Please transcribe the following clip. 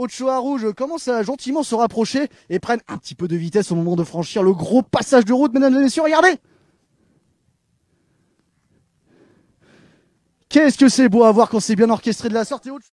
Ochoa Rouge commence à gentiment se rapprocher et prennent un petit peu de vitesse au moment de franchir le gros passage de route, mesdames et messieurs, regardez Qu'est-ce que c'est beau à voir quand c'est bien orchestré de la sorte et autre...